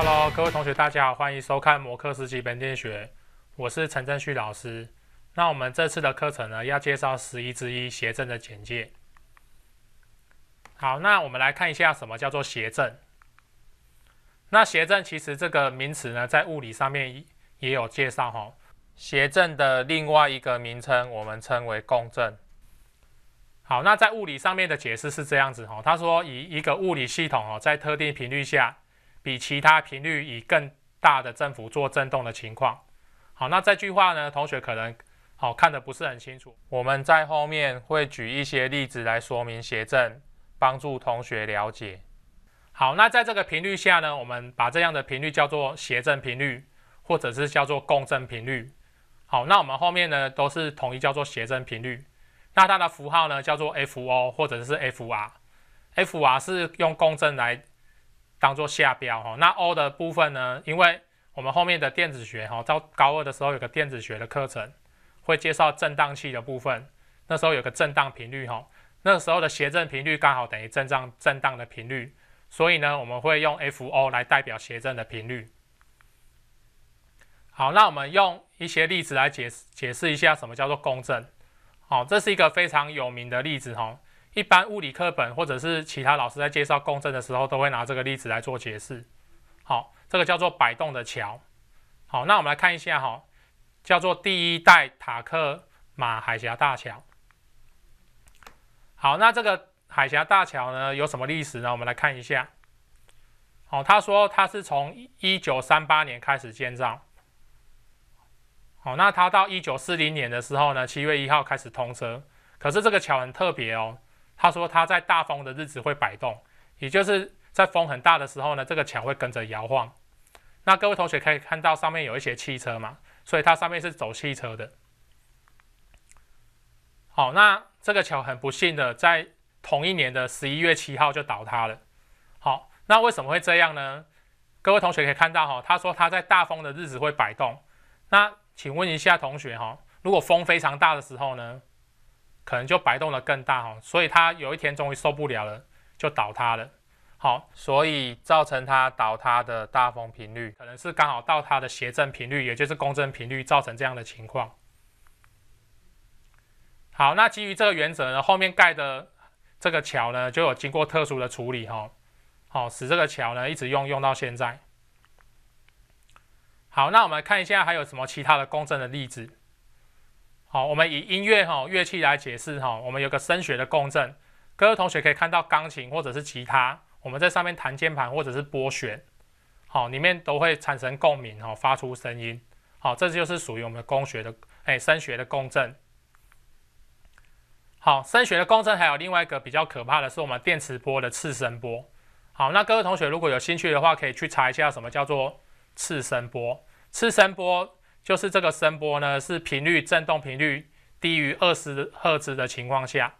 Hello，各位同学，大家好，欢迎收看《摩克斯基本电学》，我是陈振旭老师。那我们这次的课程呢，要介绍十一之一谐振的简介。好，那我们来看一下什么叫做谐振。那谐振其实这个名词呢，在物理上面也有介绍哈。谐振的另外一个名称，我们称为共振。好，那在物理上面的解释是这样子哈，他说以一个物理系统哦，在特定频率下。比其他频率以更大的振幅做振动的情况。好，那这句话呢，同学可能好看的不是很清楚。我们在后面会举一些例子来说明谐振，帮助同学了解。好，那在这个频率下呢，我们把这样的频率叫做谐振频率，或者是叫做共振频率。好，那我们后面呢都是统一叫做谐振频率。那它的符号呢叫做 f O 或者是 fr。fr 是用共振来。当做下标哈，那 O 的部分呢？因为我们后面的电子学哈，到高二的时候有个电子学的课程，会介绍振荡器的部分。那时候有个振荡频率哈，那时候的谐振频率刚好等于振荡振荡的频率，所以呢，我们会用 fO 来代表谐振的频率。好，那我们用一些例子来解解释一下什么叫做共振。好，这是一个非常有名的例子哈。一般物理课本或者是其他老师在介绍共振的时候，都会拿这个例子来做解释。好，这个叫做摆动的桥。好，那我们来看一下哈，叫做第一代塔克马海峡大桥。好，那这个海峡大桥呢有什么历史呢？我们来看一下。好，他说他是从一九三八年开始建造。好，那他到一九四零年的时候呢，七月一号开始通车。可是这个桥很特别哦。他说他在大风的日子会摆动，也就是在风很大的时候呢，这个桥会跟着摇晃。那各位同学可以看到上面有一些汽车嘛，所以它上面是走汽车的。好，那这个桥很不幸的在同一年的十一月七号就倒塌了。好，那为什么会这样呢？各位同学可以看到哈，他说他在大风的日子会摆动。那请问一下同学哈，如果风非常大的时候呢？可能就摆动的更大哈，所以它有一天终于受不了了，就倒塌了。好，所以造成它倒塌的大风频率，可能是刚好到它的谐振频率，也就是共振频率，造成这样的情况。好，那基于这个原则呢，后面盖的这个桥呢，就有经过特殊的处理哈，好，使这个桥呢一直用用到现在。好，那我们看一下还有什么其他的共振的例子。好，我们以音乐哈乐器来解释哈，我们有个声学的共振。各位同学可以看到钢琴或者是吉他，我们在上面弹键盘或者是拨弦，好，里面都会产生共鸣哈，发出声音。好，这就是属于我们的工学的哎声学的共振。好，声学的共振还有另外一个比较可怕的是我们电磁波的次声波。好，那各位同学如果有兴趣的话，可以去查一下什么叫做次声波。次声波。就是这个声波呢，是频率振动频率低于二十赫兹的情况下，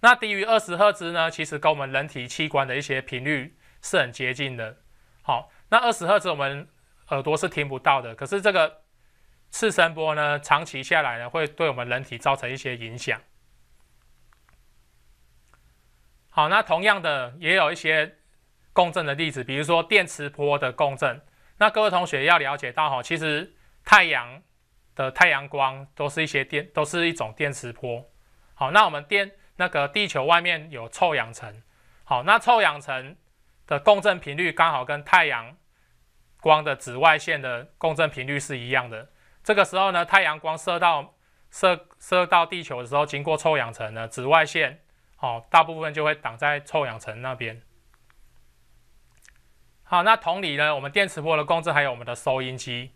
那低于二十赫兹呢，其实跟我们人体器官的一些频率是很接近的。好，那二十赫兹我们耳朵是听不到的，可是这个次声波呢，长期下来呢，会对我们人体造成一些影响。好，那同样的也有一些共振的例子，比如说电磁波的共振。那各位同学要了解到哈，其实。太阳的太阳光都是一些电，都是一种电磁波。好，那我们电那个地球外面有臭氧层。好，那臭氧层的共振频率刚好跟太阳光的紫外线的共振频率是一样的。这个时候呢，太阳光射到射射到地球的时候，经过臭氧层呢，紫外线，好，大部分就会挡在臭氧层那边。好，那同理呢，我们电磁波的共振还有我们的收音机。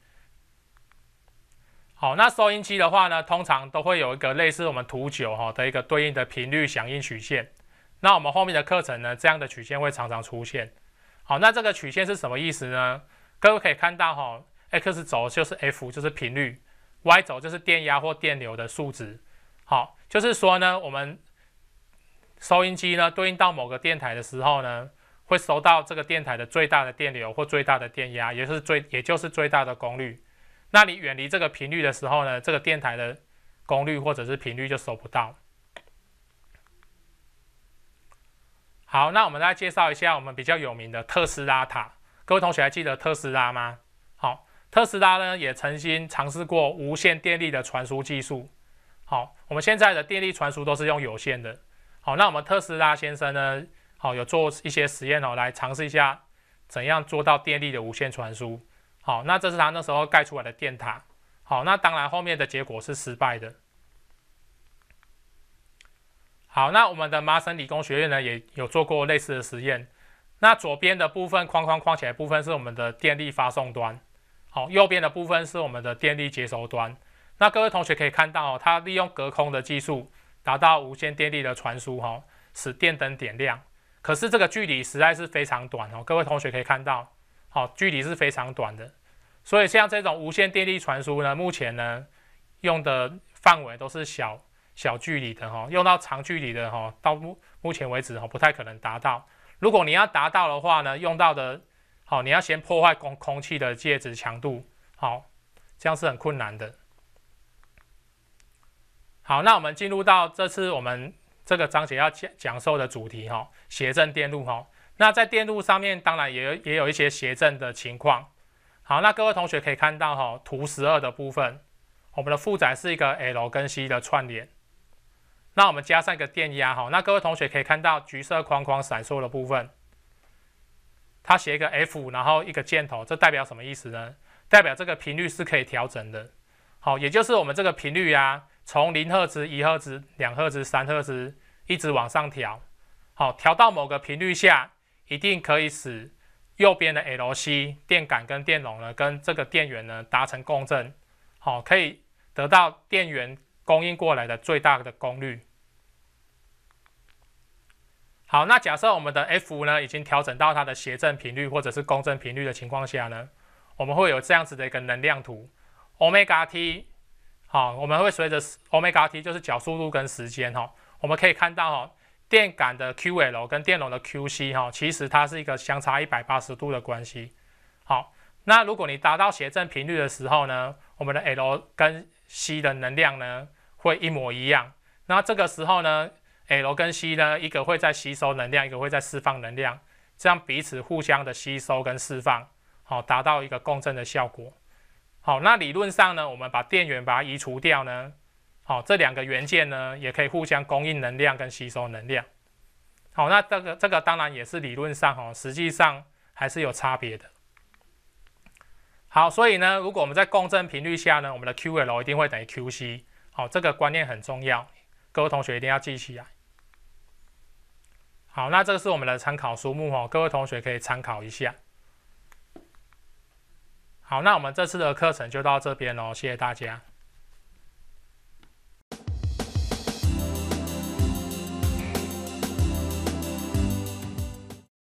好，那收音机的话呢，通常都会有一个类似我们图九哈的一个对应的频率响应曲线。那我们后面的课程呢，这样的曲线会常常出现。好，那这个曲线是什么意思呢？各位可以看到哈，x 轴就是 f 就是频率，y 轴就是电压或电流的数值。好，就是说呢，我们收音机呢对应到某个电台的时候呢，会收到这个电台的最大的电流或最大的电压，也是最也就是最大的功率。那你远离这个频率的时候呢，这个电台的功率或者是频率就收不到。好，那我们来介绍一下我们比较有名的特斯拉塔。各位同学还记得特斯拉吗？好，特斯拉呢也曾经尝试过无线电力的传输技术。好，我们现在的电力传输都是用有线的。好，那我们特斯拉先生呢，好有做一些实验哦，来尝试一下怎样做到电力的无线传输。好，那这是他那时候盖出来的电塔。好，那当然后面的结果是失败的。好，那我们的麻省理工学院呢也有做过类似的实验。那左边的部分框框框起来部分是我们的电力发送端，好，右边的部分是我们的电力接收端。那各位同学可以看到哦，它利用隔空的技术达到无线电力的传输，哈，使电灯点亮。可是这个距离实在是非常短哦，各位同学可以看到，好，距离是非常短的。所以像这种无线电力传输呢，目前呢用的范围都是小小距离的哈，用到长距离的哈，到目目前为止哈不太可能达到。如果你要达到的话呢，用到的，好，你要先破坏空空气的介质强度，好，这样是很困难的。好，那我们进入到这次我们这个章节要讲讲授的主题哈，谐振电路哈。那在电路上面，当然也有也有一些谐振的情况。好，那各位同学可以看到哈，图十二的部分，我们的负载是一个 L 跟 C 的串联。那我们加上一个电压哈，那各位同学可以看到橘色框框闪烁的部分，它写一个 f，然后一个箭头，这代表什么意思呢？代表这个频率是可以调整的。好，也就是我们这个频率啊，从零赫兹、一赫兹、两赫兹、三赫兹一直往上调。好，调到某个频率下，一定可以使。右边的 L、C 电感跟电容呢，跟这个电源呢达成共振，好，可以得到电源供应过来的最大的功率。好，那假设我们的 f 呢已经调整到它的谐振频率或者是共振频率的情况下呢，我们会有这样子的一个能量图，e g a t，好，我们会随着 Omega t 就是角速度跟时间，哈，我们可以看到，哈。电感的 QL 跟电容的 QC 哈，其实它是一个相差一百八十度的关系。好，那如果你达到谐振频率的时候呢，我们的 L 跟 C 的能量呢会一模一样。那这个时候呢，L 跟 C 呢一个会在吸收能量，一个会在释放能量，这样彼此互相的吸收跟释放，好，达到一个共振的效果。好，那理论上呢，我们把电源把它移除掉呢。哦，这两个元件呢，也可以互相供应能量跟吸收能量。好，那这个这个当然也是理论上哦，实际上还是有差别的。好，所以呢，如果我们在共振频率下呢，我们的 QL 一定会等于 QC。好，这个观念很重要，各位同学一定要记起来。好，那这个是我们的参考书目哦，各位同学可以参考一下。好，那我们这次的课程就到这边喽，谢谢大家。